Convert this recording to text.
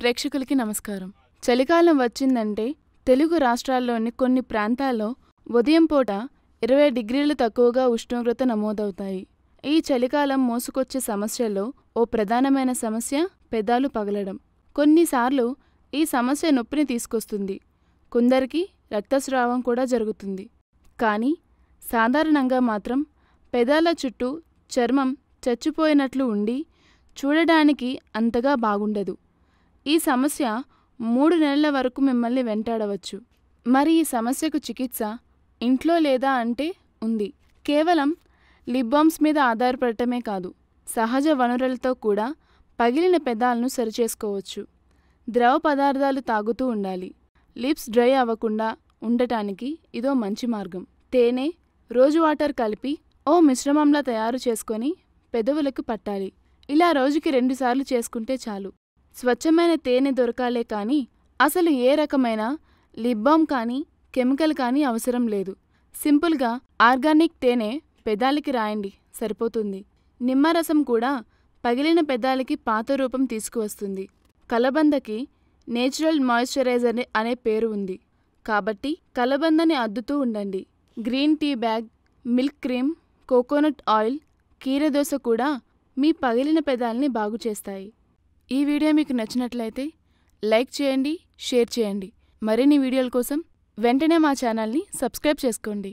ప్రేక్షకులకి నమస్కారం చలికాలం వచ్చిందంటే తెలుగు రాష్ట్రాల్లోని కొన్ని ప్రాంతాల్లో ఉదయం పూట ఇరవై డిగ్రీలు తక్కువగా ఉష్ణోగ్రత నమోదవుతాయి ఈ చలికాలం మోసుకొచ్చే సమస్యల్లో ఓ ప్రధానమైన సమస్య పెదాలు పగలడం కొన్నిసార్లు ఈ సమస్య నొప్పిని తీసుకొస్తుంది కొందరికి రక్తస్రావం కూడా జరుగుతుంది కానీ సాధారణంగా మాత్రం పెదాల చుట్టూ చర్మం చచ్చిపోయినట్లు ఉండి చూడడానికి అంతగా బాగుండదు ఈ సమస్య మూడు నెలల వరకు మిమ్మల్ని వెంటాడవచ్చు మరి ఈ సమస్యకు చికిత్స ఇంట్లో లేదా అంటే ఉంది కేవలం లిప్ బామ్స్ మీద ఆధారపడటమే కాదు సహజ వనరులతో కూడా పగిలిన పెదాలను సరిచేసుకోవచ్చు ద్రవ పదార్థాలు తాగుతూ ఉండాలి లిప్స్ డ్రై అవ్వకుండా ఉండటానికి ఇదో మంచి మార్గం తేనె రోజు వాటర్ కలిపి ఓ మిశ్రమంలా తయారు చేసుకొని పెదవులకు పట్టాలి ఇలా రోజుకి రెండుసార్లు చేసుకుంటే చాలు స్వచ్ఛమైన తేనె దొరకాలే కానీ అసలు ఏ రకమైన లిప్ బామ్ కానీ కెమికల్ కానీ అవసరం లేదు సింపుల్గా ఆర్గానిక్ తేనె పెదాలకి రాయండి సరిపోతుంది నిమ్మరసం కూడా పగిలిన పెదాలకి పాత రూపం తీసుకువస్తుంది కలబందకి నేచురల్ మాయిశ్చరైజర్ అనే పేరు ఉంది కాబట్టి కలబందని అద్దుతూ ఉండండి green tea bag milk cream coconut oil కీరదోస కూడా మీ పగిలిన పెదాలని బాగు చేస్తాయి ఈ వీడియో మీకు నచ్చినట్లయితే లైక్ చేయండి షేర్ చేయండి మరిన్ని వీడియోల కోసం వెంటనే మా ఛానల్ని సబ్స్క్రైబ్ చేసుకోండి